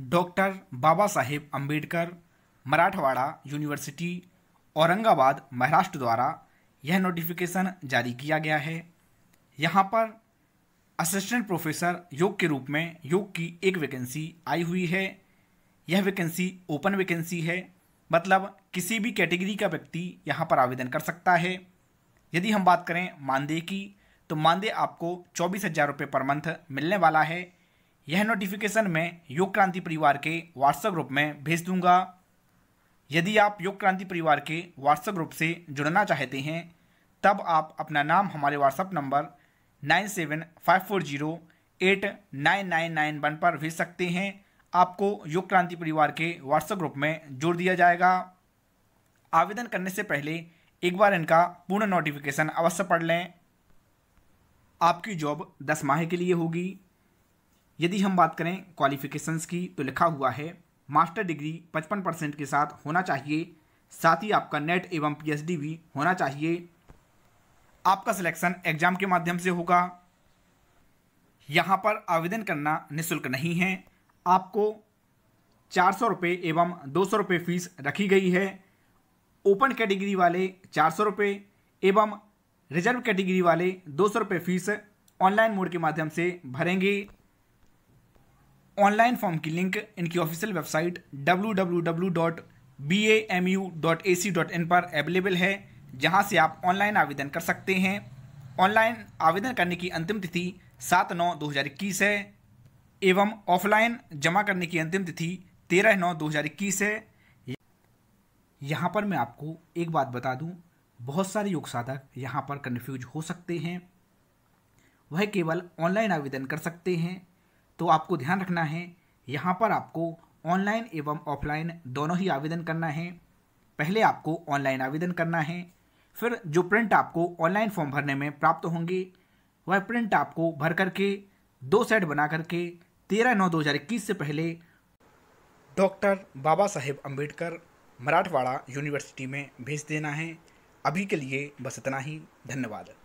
doctor Baba Saheb Ambedkar Marathwada university Aurangabad Maharashtra द्वारा यह notification जारी किया गया है यहाँ पर असिस्टेंट प्रोफेसर योग के रूप में योग की एक वैकेंसी आई हुई है यह वैकेंसी ओपन वैकेंसी है मतलब किसी भी कैटेगरी का व्यक्ति यहाँ पर आवेदन कर सकता है यदि हम बात करें मानदेय की तो मानदेय आपको चौबीस हज़ार रुपये पर मंथ मिलने वाला है यह नोटिफिकेशन मैं योग क्रांति परिवार के व्हाट्सएप ग्रुप में भेज दूंगा यदि आप योग क्रांति परिवार के व्हाट्सएप ग्रुप से जुड़ना चाहते हैं तब आप अपना नाम हमारे WhatsApp number nine seven five four zero eight nine nine nine one पर भेज सकते हैं आपको योग क्रांति परिवार के व्हाट्सएप ग्रुप में जोड़ दिया जाएगा आवेदन करने से पहले एक बार इनका पूर्ण नोटिफिकेशन अवश्य पढ़ लें आपकी जॉब दस माह के लिए होगी यदि हम बात करें क्वालिफिकेशंस की तो लिखा हुआ है मास्टर डिग्री 55 परसेंट के साथ होना चाहिए साथ ही आपका नेट एवं पीएचडी भी होना चाहिए आपका सिलेक्शन एग्जाम के माध्यम से होगा यहाँ पर आवेदन करना निःशुल्क नहीं है आपको चार सौ रुपये एवं दो सौ रुपये फीस रखी गई है ओपन कैटेगरी वाले चार सौ रुपये एवं रिजर्व कैटेगरी वाले दो सौ रुपये फीस ऑनलाइन मोड के माध्यम से भरेंगे ऑनलाइन फॉर्म की लिंक इनकी ऑफिशियल वेबसाइट www.bamu.ac.in पर अवेलेबल है जहां से आप ऑनलाइन आवेदन कर सकते हैं ऑनलाइन आवेदन करने की अंतिम तिथि सात नौ दो हज़ार इक्कीस है एवं ऑफलाइन जमा करने की अंतिम तिथि तेरह नौ दो हज़ार इक्कीस है यहाँ पर मैं आपको एक बात बता दूँ बहुत सारे योग साधक यहाँ पर कन्फ्यूज हो सकते हैं वह केवल ऑनलाइन आवेदन कर सकते हैं तो आपको ध्यान रखना है यहाँ पर आपको ऑनलाइन एवं ऑफलाइन दोनों ही आवेदन करना है पहले आपको ऑनलाइन आवेदन करना है फिर जो प्रिंट आपको ऑनलाइन फॉर्म भरने में प्राप्त होंगे वह प्रिंट आपको भर करके दो सेट बना करके तेरह नौ दो हज़ार इक्कीस से पहले डॉक्टर बाबा साहेब अम्बेडकर मराठवाड़ा यूनिवर्सिटी में भेज देना है अभी के लिए बस इतना ही धन्यवाद